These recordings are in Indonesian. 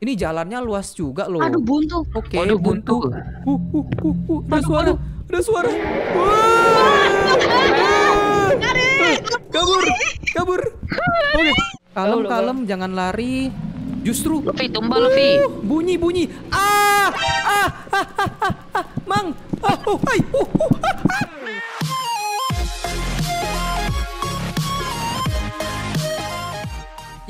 Ini jalannya luas juga loh. Aduh buntu. Oke, okay, buntu. buntu. Uh, uh, uh, uh. Ada aduh, suara. Aduh. Ada suara. Kabur, kabur. Oke, kalem, kalem, jangan lari. Justru Luffy tumbal Luffy. bunyi, bunyi. Ah, ah, ah, ah, ah, Mang. Ah, oh, hai. Uh, uh, ah, ah.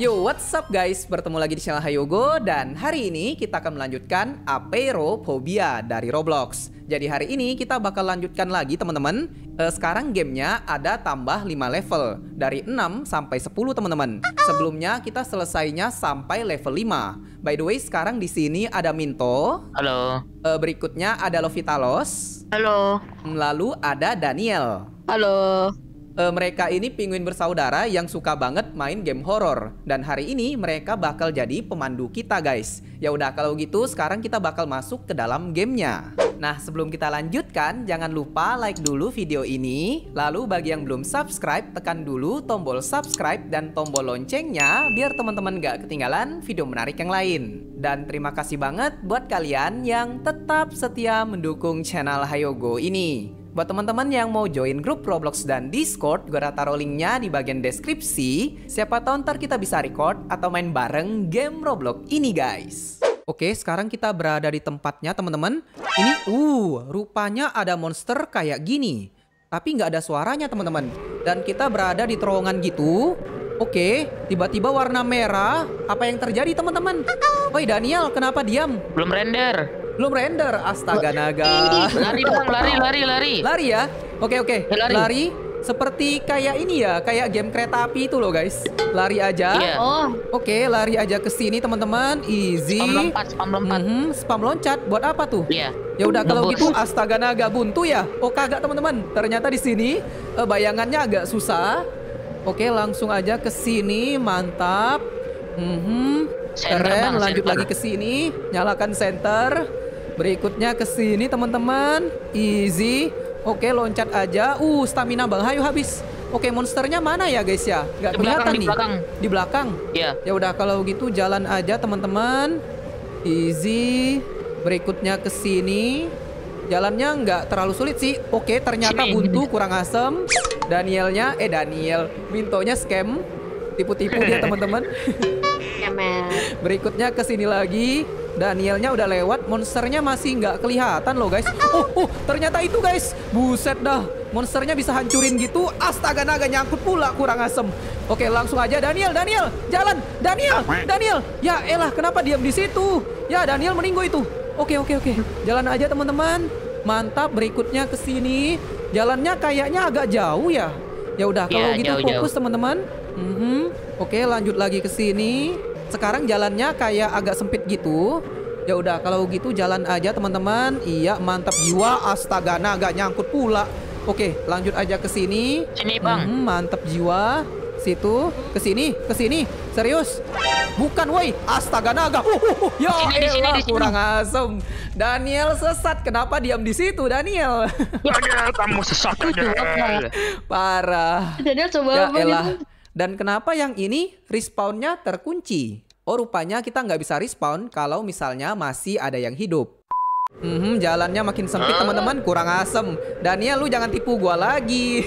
Yo, what's up guys? Bertemu lagi di channel Hayogo dan hari ini kita akan melanjutkan Apero Phobia dari Roblox. Jadi hari ini kita bakal lanjutkan lagi teman-teman. Eh, sekarang gamenya ada tambah 5 level dari 6 sampai 10 teman-teman. Sebelumnya kita selesainya sampai level 5. By the way, sekarang di sini ada Minto. Halo. Eh, berikutnya ada Lovitalos. Halo. Lalu ada Daniel. Halo e, mereka ini penguin bersaudara yang suka banget main game horor dan hari ini mereka bakal jadi pemandu kita guys. Ya udah kalau gitu sekarang kita bakal masuk ke dalam gamenya. Nah sebelum kita lanjutkan jangan lupa like dulu video ini Lalu bagi yang belum subscribe tekan dulu tombol subscribe dan tombol loncengnya Biar teman-teman gak ketinggalan video menarik yang lain Dan terima kasih banget buat kalian yang tetap setia mendukung channel Hayogo ini Buat teman-teman yang mau join grup Roblox dan Discord, gue rata linknya di bagian deskripsi. Siapa tahu ntar kita bisa record atau main bareng game Roblox ini guys. Oke, sekarang kita berada di tempatnya teman-teman. Ini, uh, rupanya ada monster kayak gini. Tapi nggak ada suaranya teman-teman. Dan kita berada di terowongan gitu. Oke, tiba-tiba warna merah. Apa yang terjadi teman-teman? Woi Daniel, kenapa diam? Belum render. Belum render. Astaga naga. Lari dong, lari, lari, lari. Lari ya? Oke, oke. Ya, lari. lari. Seperti kayak ini ya, kayak game kereta api itu loh guys. Lari aja. Yeah. Oh. Oke, lari aja ke sini teman-teman. Easy. Spam lompat, spam lompat. Mm -hmm. Spam loncat buat apa tuh? Iya. Ya udah kalau gitu astaga naga buntu ya. Oh kagak teman-teman. Ternyata di sini eh, bayangannya agak susah. Oke, langsung aja ke sini. Mantap. Mm -hmm. Keren, lanjut lagi ke sini. Nyalakan center. Berikutnya ke sini teman-teman. Easy. Oke, loncat aja. Uh, stamina Bang Hayu habis. Oke, monsternya mana ya, guys ya? Gak kelihatan nih. Di belakang. Di belakang. Iya. Ya udah kalau gitu jalan aja, teman-teman. Easy. Berikutnya ke sini. Jalannya nggak terlalu sulit sih. Oke, ternyata buntu, kurang asem. Danielnya, eh Daniel, Mintonya scam, tipu-tipu dia teman-teman. Berikutnya ke sini lagi. Danielnya udah lewat, monsternya masih nggak kelihatan loh guys. Oh, oh, ternyata itu guys. Buset dah, monsternya bisa hancurin gitu. Astaga naga nyangkut pula kurang asem. Oke, langsung aja Daniel, Daniel, jalan, Daniel, Daniel. Ya elah, kenapa diam di situ? Ya Daniel meninggu itu. Oke, oke, oke. Jalan aja teman-teman. Mantap, berikutnya ke sini. Jalannya kayaknya agak jauh ya. Ya udah, kalau ya, gitu jauh, fokus teman-teman. Mm -hmm. Oke, lanjut lagi ke sini sekarang jalannya kayak agak sempit gitu ya udah kalau gitu jalan aja teman-teman iya mantap jiwa astaga nah agak nyangkut pula oke lanjut aja ke sini sini bang hmm, mantap jiwa situ ke sini ke sini serius bukan woi astaga naga uh, uh, uh. ya sini, elah, di sini, kurang asem Daniel sesat kenapa diam di situ Daniel Daniel kamu sesat Daniel parah Daniel coba ya elah dan kenapa yang ini respawnnya terkunci? Oh rupanya kita nggak bisa respawn kalau misalnya masih ada yang hidup. hmm, jalannya makin sempit teman-teman, kurang asem. Daniel, lu jangan tipu gua lagi.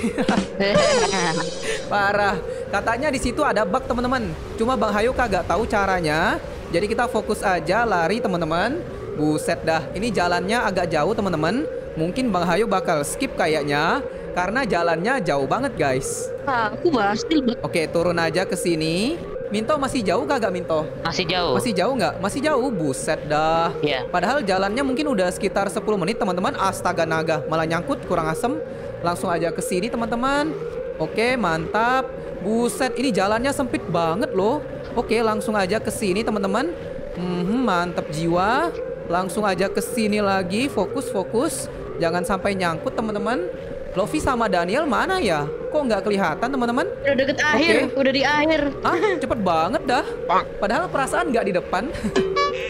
Parah. Katanya di situ ada bug teman-teman. Cuma Bang Hayu kagak tahu caranya. Jadi kita fokus aja lari teman-teman. Buset dah, ini jalannya agak jauh teman-teman. Mungkin Bang Hayu bakal skip kayaknya. Karena jalannya jauh banget, guys. Aku berhasil. Oke, turun aja ke sini. Minto masih jauh kagak Minto? Masih jauh. Masih jauh nggak? Masih jauh, buset dah. Iya. Yeah. Padahal jalannya mungkin udah sekitar 10 menit teman-teman. Astaga naga, malah nyangkut kurang asem. Langsung aja ke sini teman-teman. Oke, mantap. Buset, ini jalannya sempit banget loh. Oke, langsung aja ke sini teman-teman. Hmm, mantap jiwa. Langsung aja ke sini lagi, fokus fokus. Jangan sampai nyangkut teman-teman. Lofi sama Daniel mana ya? Kok nggak kelihatan teman-teman? Udah deket okay. akhir, udah di akhir. Ah, cepet banget dah. Padahal perasaan nggak di depan.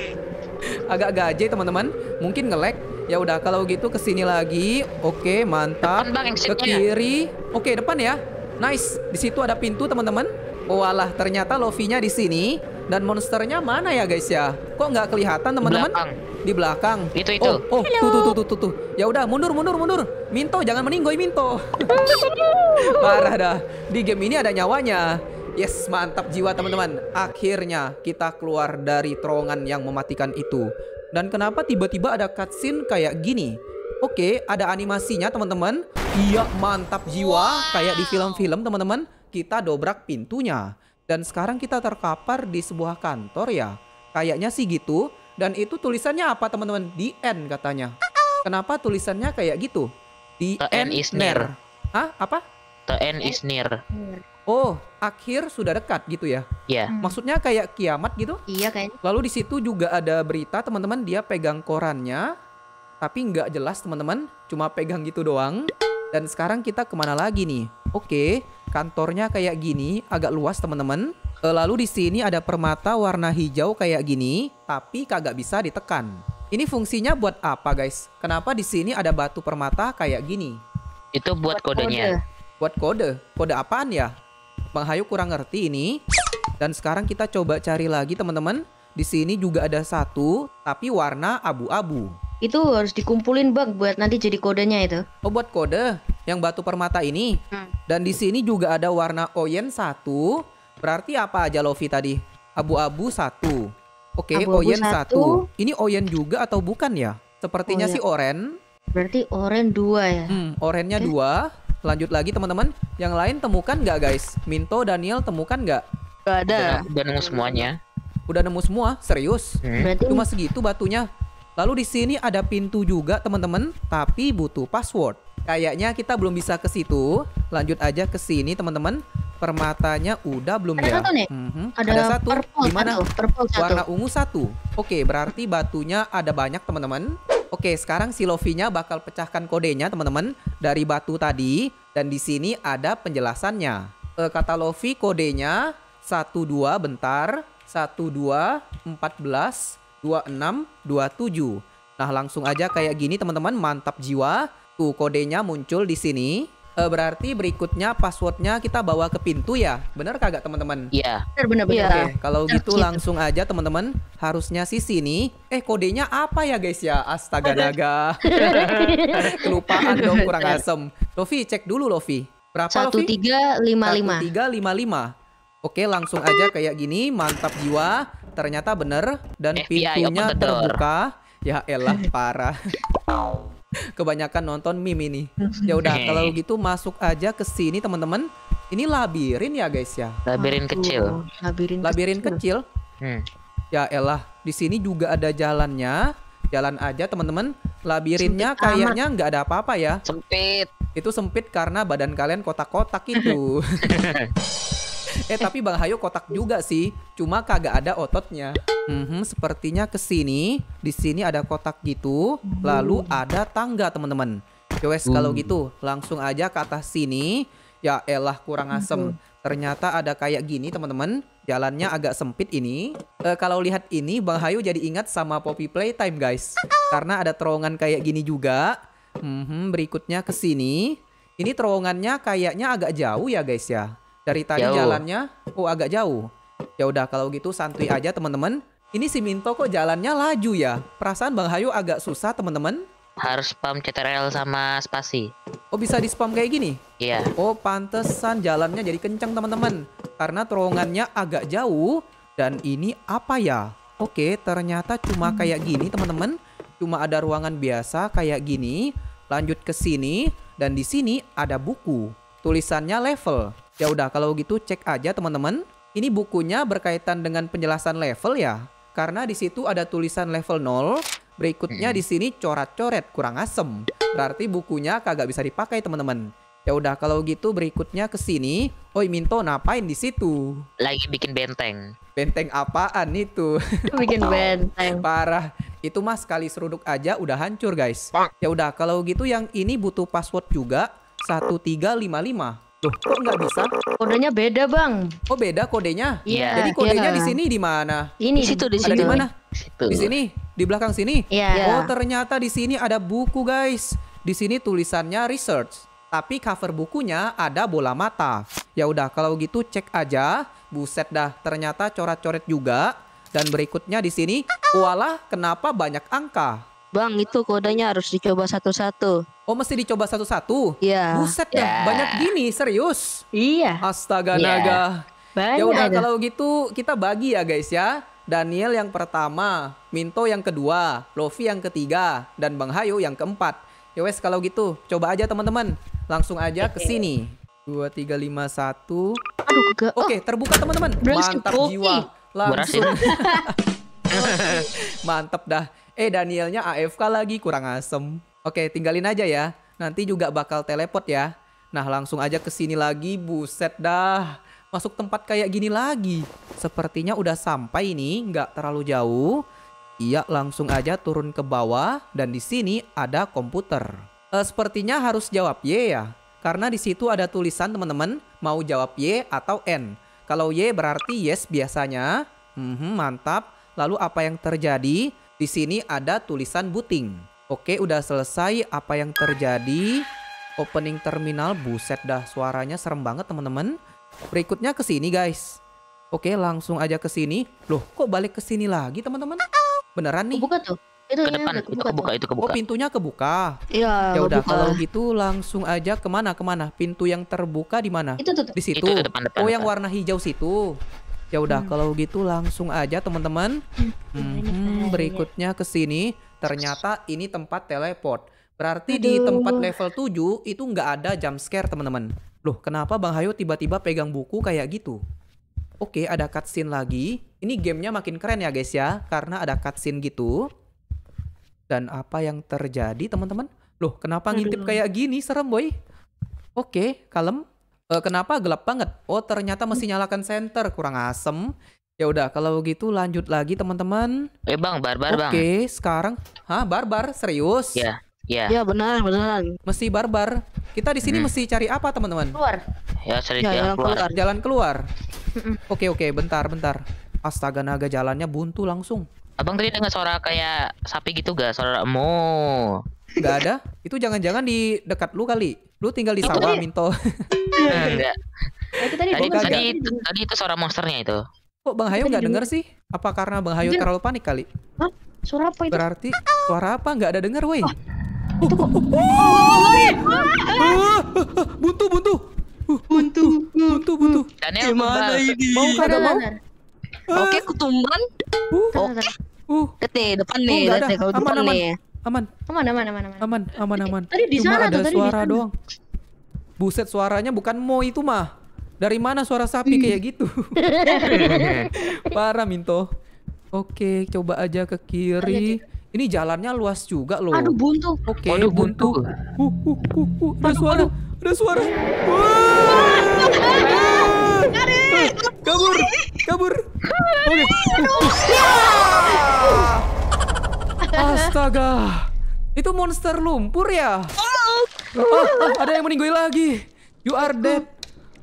Agak gaje teman-teman. Mungkin ngelek. Ya udah kalau gitu ke sini lagi. Oke, okay, mantap. ke kiri. Oke, okay, depan ya. Nice. Di situ ada pintu teman-teman. Walah, oh, ternyata Lofinya di sini. Dan monsternya mana ya guys ya? Kok nggak kelihatan teman-teman? di belakang. Itu itu. Oh, oh tuh tuh tuh tuh tuh. Ya udah mundur mundur mundur. Minto jangan meninggoy Minto. Parah dah. Di game ini ada nyawanya. Yes, mantap jiwa teman-teman. Akhirnya kita keluar dari terowongan yang mematikan itu. Dan kenapa tiba-tiba ada cutscene kayak gini? Oke, ada animasinya teman-teman. Iya, mantap jiwa. Kayak di film-film teman-teman. Kita dobrak pintunya. Dan sekarang kita terkapar di sebuah kantor ya. Kayaknya sih gitu. Dan itu tulisannya apa teman-teman? Di N katanya. Kenapa tulisannya kayak gitu? Di N end, is near. Hah? Apa? The end is near. Oh, akhir sudah dekat gitu ya? Iya. Yeah. Hmm. Maksudnya kayak kiamat gitu? Iya kan. Lalu di situ juga ada berita teman-teman dia pegang korannya, tapi nggak jelas teman-teman, cuma pegang gitu doang. Dan sekarang kita kemana lagi nih? Oke, kantornya kayak gini, agak luas teman-teman. Eh, lalu di sini ada permata warna hijau kayak gini, tapi kagak bisa ditekan. Ini fungsinya buat apa, guys? Kenapa di sini ada batu permata kayak gini? Itu buat, kodenya. Buat kode. Kode apaan ya? Bang Hayu kurang ngerti ini. Dan sekarang kita coba cari lagi, teman-teman. Di sini juga ada satu, tapi warna abu-abu. Itu harus dikumpulin, Bang, buat nanti jadi kodenya itu. Oh, buat kode yang batu permata ini. Hmm. Dan di sini juga ada warna oyen satu, Berarti apa aja Lofi tadi? Abu-abu satu. Oke, okay, Oyen satu. satu. Ini Oyen juga atau bukan ya? Sepertinya oh, iya. sih Oren. Berarti Oren dua ya? Hmm, Orennya okay. Eh. dua. Lanjut lagi teman-teman. Yang lain temukan nggak guys? Minto, Daniel temukan nggak? Gak ada. Udah, udah nemu semuanya. Udah nemu semua? Serius? Hmm. Berarti... Cuma segitu batunya. Lalu di sini ada pintu juga teman-teman, tapi butuh password. Kayaknya kita belum bisa ke situ. Lanjut aja ke sini teman-teman permatanya udah belum ada ya? Satu nih. Mm -hmm. Ada, ada satu. Purple, Gimana? Purple satu. Warna ungu satu. Oke, berarti batunya ada banyak teman-teman. Oke, sekarang si Lovinya bakal pecahkan kodenya teman-teman dari batu tadi dan di sini ada penjelasannya. E, kata Lovi kodenya 12 bentar dua enam dua tujuh. Nah, langsung aja kayak gini teman-teman, mantap jiwa. Tuh kodenya muncul di sini uh, berarti berikutnya passwordnya kita bawa ke pintu ya benar kagak teman-teman iya yeah. bener bener yeah. okay. Iya. kalau gitu, gitu langsung aja teman-teman harusnya si sini eh kodenya apa ya guys ya astaga naga kelupaan dong kurang asem Lofi cek dulu Lofi berapa satu tiga lima lima tiga lima lima Oke langsung aja kayak gini mantap jiwa ternyata bener dan FBI eh, iya, iya, pintunya terbuka ya elah parah kebanyakan nonton meme ini. Mm-hmm. Ya udah kalau gitu masuk aja ke sini teman-teman. Ini labirin ya guys ya. Labirin kecil. Labirin, labirin kecil. kecil. Hmm. Ya elah, di sini juga ada jalannya. Jalan aja teman-teman. Labirinnya sempit kayaknya nggak ada apa-apa ya. Sempit. Itu sempit karena badan kalian kotak-kotak itu. eh tapi Bang Hayo kotak juga sih, cuma kagak ada ototnya. Mm-hmm, sepertinya ke sini, di sini ada kotak gitu, lalu ada tangga teman-teman. Cewek kalau hmm. gitu langsung aja ke atas sini. Ya elah kurang hmm. asem. Ternyata ada kayak gini teman-teman. Jalannya agak sempit ini. E, kalau lihat ini Bang Hayu jadi ingat sama Poppy Playtime guys. Karena ada terowongan kayak gini juga. Hmm, berikutnya ke sini. Ini terowongannya kayaknya agak jauh ya guys ya. Dari tadi jauh. jalannya oh agak jauh. Ya udah kalau gitu santuy aja teman-teman. Ini si Minto kok jalannya laju ya? Perasaan Bang Hayu agak susah teman-teman. Harus spam CTRL sama spasi. Oh bisa di spam kayak gini? Iya. Oh pantesan jalannya jadi kencang teman-teman. Karena terowongannya agak jauh. Dan ini apa ya? Oke ternyata cuma kayak gini teman-teman. Cuma ada ruangan biasa kayak gini. Lanjut ke sini. Dan di sini ada buku. Tulisannya level. Ya udah kalau gitu cek aja teman-teman. Ini bukunya berkaitan dengan penjelasan level ya. Karena di situ ada tulisan level 0, berikutnya hmm. di sini coret-coret kurang asem. Berarti bukunya kagak bisa dipakai teman-teman. Ya udah kalau gitu berikutnya ke sini. Oi Minto ngapain di situ? Lagi bikin benteng. Benteng apaan itu? Bikin benteng. Parah. Itu mah sekali seruduk aja udah hancur guys. Ya udah kalau gitu yang ini butuh password juga 1355. Loh, kok nggak bisa? Kodenya beda, Bang. Oh, beda kodenya? Iya. Yeah, Jadi iya kodenya yeah. Kan? di sini di mana? Ini di situ di situ. Ada di mana? Situ. Di sini, di belakang sini. Iya. Yeah. Oh, ternyata di sini ada buku, guys. Di sini tulisannya research, tapi cover bukunya ada bola mata. Ya udah, kalau gitu cek aja. Buset dah, ternyata coret-coret juga. Dan berikutnya di sini, walah kenapa banyak angka? Bang, itu kodenya harus dicoba satu-satu. Oh, mesti dicoba satu-satu? Iya. -satu? Buset ya. banyak gini, serius? Iya. Astaga yeah. naga. Ya banyak. Ya udah kalau gitu kita bagi ya guys ya. Daniel yang pertama, Minto yang kedua, Lofi yang ketiga, dan Bang Hayo yang keempat. Ya wes kalau gitu, coba aja teman-teman. Langsung aja ke sini. Dua tiga lima satu. Aduh, oh. Oke, okay, terbuka teman-teman. Mantap jiwa. Langsung. Mantap dah. Eh Danielnya AFK lagi kurang asem. Oke tinggalin aja ya. Nanti juga bakal teleport ya. Nah langsung aja ke sini lagi. Buset dah. Masuk tempat kayak gini lagi. Sepertinya udah sampai nih. Nggak terlalu jauh. Iya langsung aja turun ke bawah. Dan di sini ada komputer. E, sepertinya harus jawab Y ya. Karena di situ ada tulisan teman-teman. Mau jawab Y atau N. Kalau Y berarti yes biasanya. Mm -hmm, mantap. Lalu apa yang terjadi? Di sini ada tulisan booting. Oke, udah selesai apa yang terjadi. Opening terminal, buset dah suaranya serem banget teman-teman. Berikutnya ke sini guys. Oke, langsung aja ke sini. Loh, kok balik ke sini lagi teman-teman? Beneran nih? Buka tuh. Itu ke depan, itu kebuka, itu kebuka. Oh, pintunya kebuka. Iya, Ya udah kalau gitu langsung aja kemana kemana? Pintu yang terbuka di mana? Itu tuh. Di situ. Itu, depan, depan, oh, yang warna hijau situ. Ya udah hmm. kalau gitu langsung aja teman-teman. Hmm. Mhm berikutnya ke sini ternyata ini tempat teleport. Berarti Aduh. di tempat level 7 itu nggak ada jump scare teman-teman. Loh kenapa Bang Hayo tiba-tiba pegang buku kayak gitu? Oke ada cutscene lagi. Ini gamenya makin keren ya guys ya. Karena ada cutscene gitu. Dan apa yang terjadi teman-teman? Loh kenapa Aduh. ngintip kayak gini? Serem boy. Oke kalem. Eh, kenapa gelap banget? Oh ternyata mesti nyalakan center Kurang asem. Ya udah, kalau gitu lanjut lagi teman-teman. Eh bang, barbar bang. Oke, sekarang, hah barbar serius? Iya, iya. Iya benar, benar. Mesti barbar. Kita di sini hmm. mesti cari apa teman-teman? Keluar. Ya cari ya, jalan, keluar. keluar. Jalan keluar. oke oke, bentar bentar. Astaga naga jalannya buntu langsung. Abang tadi dengar suara kayak sapi gitu gak? Suara mo. Gak ada. Itu jangan-jangan di dekat lu kali. Lu tinggal di sawah, Minto. Enggak. Nah, tadi, tadi itu suara monsternya itu. Kok Bang Hayo nggak denger sih? Apa karena Bang Hayo terlalu panik kali? Hah? Suara apa itu? Berarti suara apa nggak ada denger, woi. Oh. Oh. Itu kok. Buntu, buntu. Buntu, buntu, buntu. Gimana ini? Mau kagak mau? Ah. Oke, kutumban. Oke. Uh. Dete, oh, uh. depan nih, oh, kalau depan nih. Aman. Aman, aman, aman, aman. Aman, aman, aman. Tadi di sana ada suara doang. Buset, suaranya bukan mau itu mah. Dari mana suara sapi kayak gitu? Parah Minto. Oke, coba aja ke kiri. Ini jalannya luas juga loh. Aduh buntu. Oke, Aduh, buntu. Uh, uh, uh, uh. uh. Ada suara, ada suara. Kabur, kabur. Astaga. Itu monster lumpur ya? Oh, ah, ah, ada yang meninggal lagi. You are dead.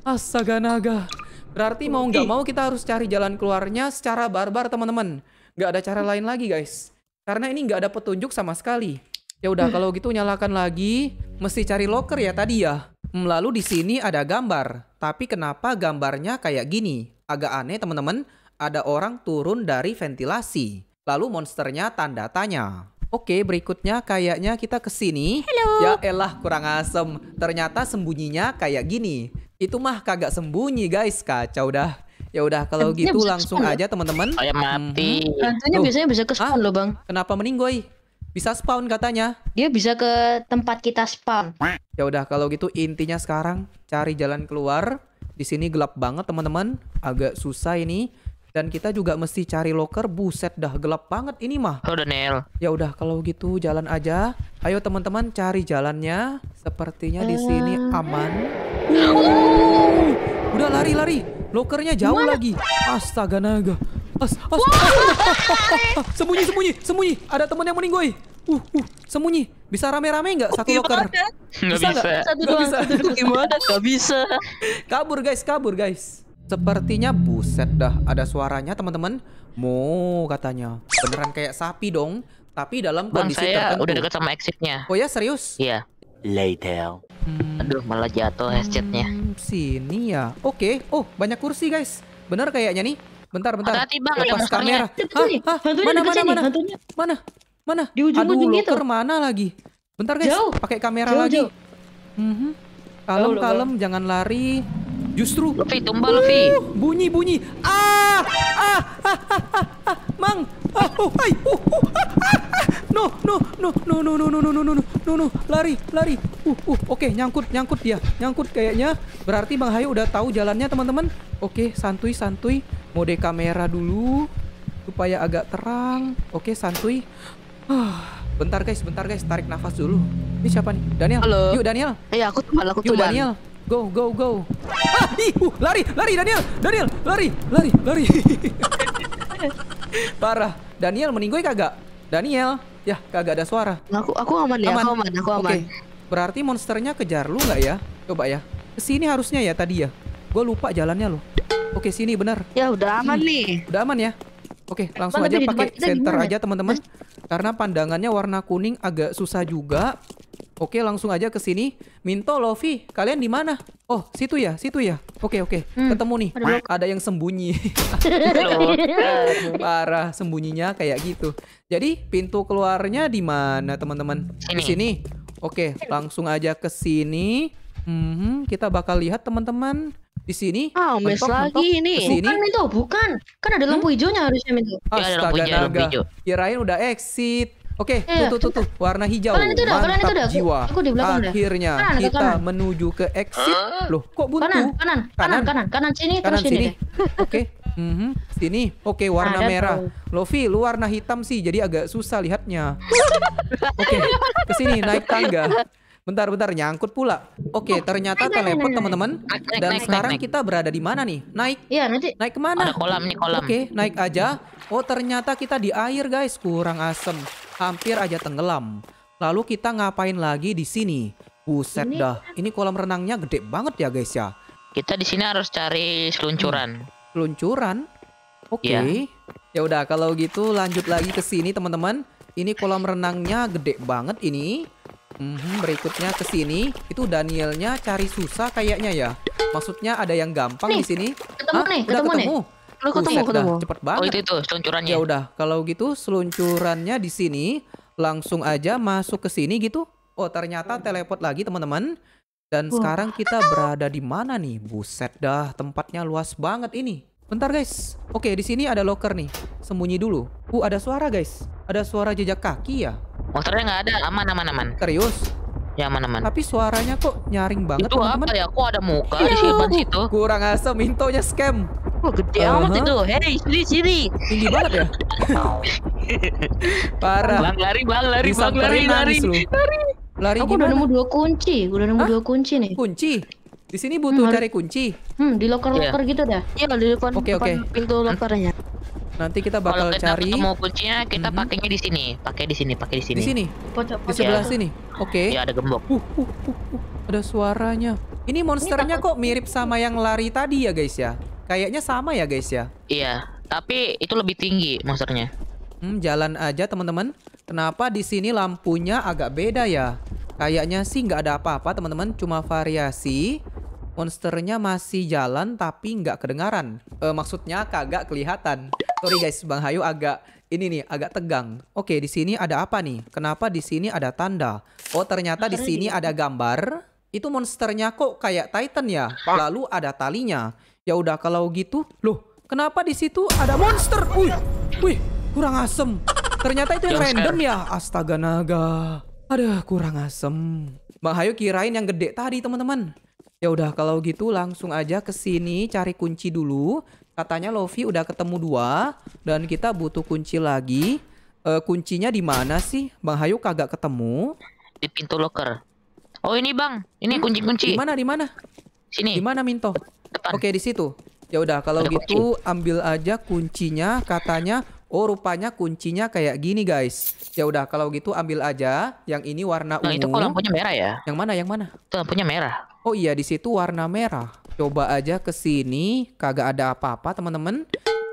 Astaga naga. Berarti mau nggak mau kita harus cari jalan keluarnya secara barbar teman-teman. Nggak ada cara lain lagi guys. Karena ini nggak ada petunjuk sama sekali. Ya udah kalau gitu nyalakan lagi. Mesti cari locker ya tadi ya. Hmm, lalu di sini ada gambar. Tapi kenapa gambarnya kayak gini? Agak aneh teman-teman. Ada orang turun dari ventilasi. Lalu monsternya tanda tanya. Oke, berikutnya kayaknya kita ke sini. Halo. Ya elah kurang asem. Ternyata sembunyinya kayak gini. Itu mah kagak sembunyi, guys. Kacau dah. Ya udah kalau gitu langsung aja teman-teman. Saya oh, mati. Hantunya mhm. hmm. biasanya bisa ke ah, spawn ah, loh, Bang. Kenapa meninggoy? Bisa spawn katanya. Dia bisa ke tempat kita spawn. Ya udah kalau gitu intinya sekarang cari jalan keluar. Di sini gelap banget teman-teman, agak susah ini dan kita juga mesti cari loker buset dah gelap banget ini mah oh Daniel ya udah kalau gitu jalan aja ayo teman-teman cari jalannya sepertinya di sini aman uh. udah lari-lari lokernya jauh Mana? lagi astaga naga as as, as, as. sembunyi sembunyi sembunyi ada teman yang meninggoy uh uh sembunyi bisa rame-rame nggak -rame oh, satu iya loker nggak bisa nggak bisa. bisa gimana nggak bisa kabur guys kabur guys Sepertinya buset dah ada suaranya teman-teman. Mo katanya. Beneran kayak sapi dong, tapi dalam Bang, kondisi saya tertentu. udah dekat sama exitnya. Oh ya serius? Iya. Later. Hmm. Aduh malah jatuh headsetnya. Hmm, sini ya. Oke. Okay. Oh banyak kursi guys. Bener kayaknya nih. Bentar bentar. Hati-hati bang. Lepas kamera. Hah? Hah? Mana mana mana? Hantunya. Mana? Mana? Di ujung Aduh, ujung itu. mana lagi? Bentar guys. Pakai kamera jauh, lagi. Jauh. Mm -hmm. Kalem kalem jangan lari. Justru Luffy, tumbal Luffy. Uh, bunyi bunyi. Ah! Ah! ah, ah, ah, Mang. Ah, oh, hai. Uh, uh, ah, ah, No, no, no, no, no, no, no, no, no, no, no, no, lari, lari. Uh, uh, oke, okay, nyangkut, nyangkut dia, nyangkut kayaknya. Berarti Bang Hayu udah tahu jalannya, teman-teman. Oke, okay, santuy, santuy. Mode kamera dulu, supaya agak terang. Oke, okay, santuy. Bentar guys, bentar guys, tarik nafas dulu. Ini siapa nih? Daniel. Halo. Yuk Daniel. Iya, aku tuh aku Yuk Daniel. Go, go, go. Ah, ih, uh, lari, lari Daniel, Daniel, lari, lari, lari. Parah. Daniel meninggoy kagak? Daniel, ya kagak ada suara. Aku aku aman ya, aman. aku aman, aku aman. Okay. Berarti monsternya kejar lu nggak ya? Coba ya. Sini harusnya ya tadi ya. Gue lupa jalannya loh. Oke, sini benar. Ya udah aman hmm. nih. Udah aman ya? Oke, langsung aja pakai nah, center aja teman-teman. Karena pandangannya warna kuning agak susah juga. Oke, langsung aja ke sini. Minto, Lovi, kalian di mana? Oh, situ ya, situ ya. Oke, oke. Hmm. Ketemu nih. Aduh. Ada yang sembunyi. Parah sembunyinya kayak gitu. Jadi, pintu keluarnya di mana, teman-teman? Di sini. Oke, langsung aja ke sini. Hmm, kita bakal lihat teman-teman di sini. Ah, mes lagi mentok, ini. Kesini. Bukan itu, bukan. Kan ada lampu hmm? hijaunya harusnya itu. Ah, iya, astaga ya, naga. Kirain udah exit. Oke, okay, eh, tuh, tuh, tuh, warna hijau. Kanan itu udah, kanan itu udah. Jiwa. Aku, aku di belakang Akhirnya kanan, kita kanan. menuju ke exit. Loh, kok buntu? Kanan, kanan, kanan, kanan, kanan sini, kanan terus sini. Oke. Okay. Mm -hmm. Sini, oke okay, warna Ada merah. Tuh. Lofi, lu warna hitam sih, jadi agak susah lihatnya. Oke, okay. kesini naik tangga. Bentar, bentar, nyangkut pula. Oke, oh, ternyata naik, telepon teman-teman. Ah, Dan naik, sekarang kita berada di mana nih? Naik. Iya, nanti. Naik kemana? Ada kolam nih kolam. Oke, naik aja. Oh, ternyata kita di air, guys. Kurang asem. Hampir aja tenggelam. Lalu kita ngapain lagi di sini? Buset ini... dah. Ini kolam renangnya gede banget ya, guys ya. Kita di sini harus cari seluncuran. Hmm. Seluncuran? Oke. Okay. Iya. Ya udah kalau gitu lanjut lagi ke sini, teman-teman. Ini kolam renangnya gede banget ini. -hmm, berikutnya ke sini. Itu Danielnya cari susah kayaknya ya. Maksudnya ada yang gampang nih, di sini. Ketemu Hah? nih, Udah ketemu, ketemu. nih. Lu ketemu, Buset, ketemu. cepet oh, banget. Oh, itu itu seluncurannya. Ya udah, kalau gitu seluncurannya di sini langsung aja masuk ke sini gitu. Oh, ternyata teleport lagi, teman-teman. Dan sekarang kita berada di mana nih? Buset dah, tempatnya luas banget ini. Bentar guys. Oke, di sini ada locker nih. Sembunyi dulu. Uh, ada suara guys. Ada suara jejak kaki ya. Monsternya nggak ada, aman aman aman. Serius? Ya aman aman. Tapi suaranya kok nyaring banget. Itu teman -teman. apa ya? Kok ada muka Iyuh. di siban situ? Kurang asem, intonya scam. oh, gede uh -huh. amat itu. Hei, sini sini. Tinggi banget ya. Parah. Bang lari, bang lari, bang lari, lari. Lari. Lari Aku gimana? udah nemu dua kunci, udah nemu Hah? dua kunci nih. Kunci? Di sini hmm, butuh hmm, cari kunci. Hmm, di locker-locker yeah. gitu dah. Iya, di depan, okay, depan okay. pintu hmm. lokernya. Nanti kita bakal cari. Kalau kuncinya kita mm -hmm. pakainya di sini, pakai di sini, pakai di sini. Di sini. Pocok, pocok. Di sebelah ya. sini. Oke. Okay. Ya ada gembok. Uh, uh, uh, uh. Ada suaranya. Ini monsternya kok mirip sama yang lari tadi ya guys ya? Kayaknya sama ya guys ya? Iya, tapi itu lebih tinggi monsternya. Hmm, jalan aja teman-teman. Kenapa di sini lampunya agak beda ya? Kayaknya sih nggak ada apa-apa teman-teman, cuma variasi monsternya masih jalan tapi nggak kedengaran. E, maksudnya kagak kelihatan. Sorry guys, Bang Hayu agak ini nih agak tegang. Oke, di sini ada apa nih? Kenapa di sini ada tanda? Oh, ternyata di sini ada gambar. Itu monsternya kok kayak Titan ya? Lalu ada talinya. Ya udah kalau gitu, loh, kenapa di situ ada monster? Wih, wih, kurang asem. Ternyata itu yang random ya. Astaga naga. Aduh, kurang asem. Bang Hayu kirain yang gede tadi, teman-teman. Ya udah kalau gitu langsung aja ke sini cari kunci dulu. Katanya Lofi udah ketemu dua dan kita butuh kunci lagi. E, kuncinya di mana sih? Bang Hayu kagak ketemu. Di pintu locker. Oh ini Bang, ini hmm? kunci-kunci. Hmm, di mana di mana? Sini. Di mana Minto? Depan. Oke di situ. Ya udah kalau gitu kunci. ambil aja kuncinya. Katanya oh rupanya kuncinya kayak gini guys. Ya udah kalau gitu ambil aja yang ini warna nah, ungu. itu kok lampunya merah ya? Yang mana yang mana? Itu lampunya merah. Oh iya di situ warna merah. Coba aja ke sini, kagak ada apa-apa teman-teman.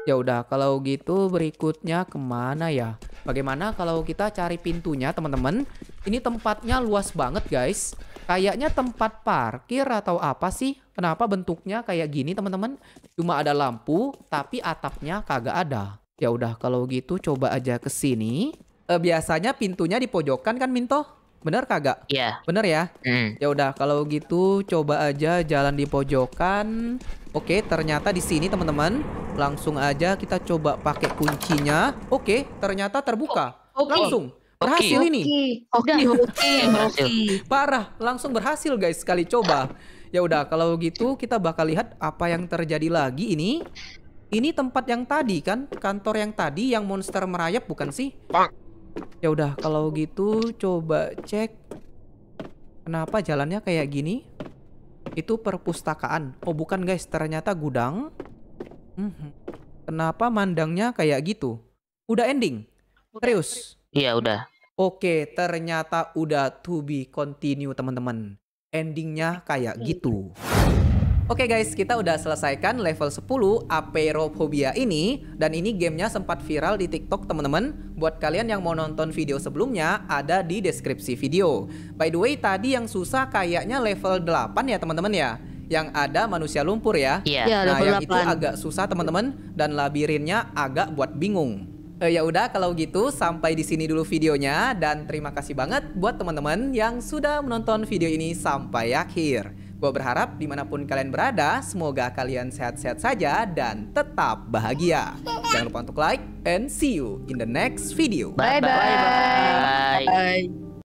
Ya udah kalau gitu berikutnya kemana ya? Bagaimana kalau kita cari pintunya teman-teman? Ini tempatnya luas banget guys. Kayaknya tempat parkir atau apa sih? Kenapa bentuknya kayak gini teman-teman? Cuma ada lampu tapi atapnya kagak ada. Ya udah kalau gitu coba aja ke sini. Eh, biasanya pintunya di pojokan kan Minto? Bener kagak? Iya. Yeah. Bener ya? Mm. Ya udah kalau gitu coba aja jalan di pojokan. Oke, ternyata di sini teman-teman langsung aja kita coba pakai kuncinya. Oke, ternyata terbuka. Oh, okay. Langsung. Berhasil okay. ini. Oke, oke, oke. Parah, langsung berhasil guys sekali coba. Ya udah kalau gitu kita bakal lihat apa yang terjadi lagi ini. Ini tempat yang tadi kan, kantor yang tadi yang monster merayap bukan sih? Bang. Ya udah kalau gitu coba cek kenapa jalannya kayak gini? Itu perpustakaan. Oh bukan guys, ternyata gudang. Mhm. Kenapa mandangnya kayak gitu? Udah ending? Serius? Iya udah. Oke, ternyata udah to be continue teman-teman. Endingnya kayak gitu. Oke okay guys, kita udah selesaikan level 10 Aperophobia ini dan ini gamenya sempat viral di TikTok teman-teman. Buat kalian yang mau nonton video sebelumnya ada di deskripsi video. By the way, tadi yang susah kayaknya level 8 ya teman-teman ya. Yang ada manusia lumpur ya. Iya, yeah. yeah, nah, yang itu agak susah teman-teman dan labirinnya agak buat bingung. Eh, ya udah kalau gitu sampai di sini dulu videonya dan terima kasih banget buat teman-teman yang sudah menonton video ini sampai akhir. Gue berharap dimanapun kalian berada, semoga kalian sehat-sehat saja dan tetap bahagia. Jangan lupa untuk like and see you in the next video. Bye-bye.